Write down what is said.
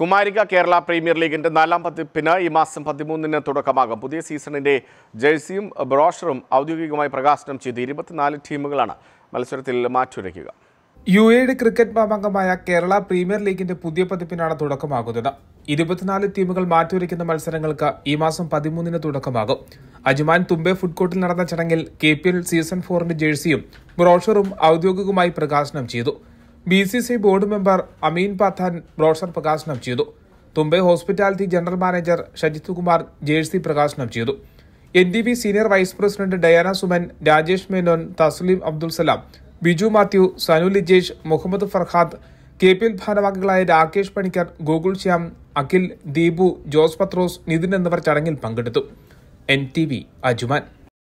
കുമാരിക Kerala premier ലീഗിന്റെ നാലാം പതിപ്പിന് ഈ മാസം പതിമൂന്നിന് തുടക്കമാകും പുതിയ സീസണിന്റെ ജേഴ്സിയും ബ്രോഷറും ഔദ്യോഗികമായി പ്രകാശനം ചെയ്ത് ഇരുപത്തിനാല് ടീമുകളാണ് മത്സരത്തിൽ മാറ്റുരയ്ക്കുക യു എയുടെ ക്രിക്കറ്റ് മാമാങ്കമായ കേരള പ്രീമിയർ ലീഗിന്റെ പുതിയ പതിപ്പിനാണ് തുടക്കമാകുന്നത് ഇരുപത്തിനാല് ടീമുകൾ മാറ്റുരയ്ക്കുന്ന മത്സരങ്ങൾക്ക് ഈ മാസം പതിമൂന്നിന് തുടക്കമാകും അജ്മാൻ തുമ്പെ ഫുഡ് കോർട്ടിൽ നടന്ന ചടങ്ങിൽ കെ പി എൽ സീസൺ ഫോറിന്റെ ജേഴ്സിയും ബ്രോഷറും ഔദ്യോഗികമായി പ്രകാശനം ചെയ്തു B C C board member Amin Pathan brochure പ്രകാശനം ചെയ്തു Thumbay hospitality general manager Shajith Kumar jersey പ്രകാശനം ചെയ്തു N D B senior vice president Diana Suman Rajesh Menon Thasleem Abdul Salam Biju Mathew Sanu Lijesh Muhammad Farhad K P L ഭാരവാഹികളായ രാകേഷ് പണിക്കർ ഗോകുൽ ശ്യാം അഖിൽ ദീപു ജോസ് പത്രോസ് നിതിൻ എന്നിവർ ചടങ്ങിൽ പങ്കെടുത്തു എൻ ടി വി അജുമാൻ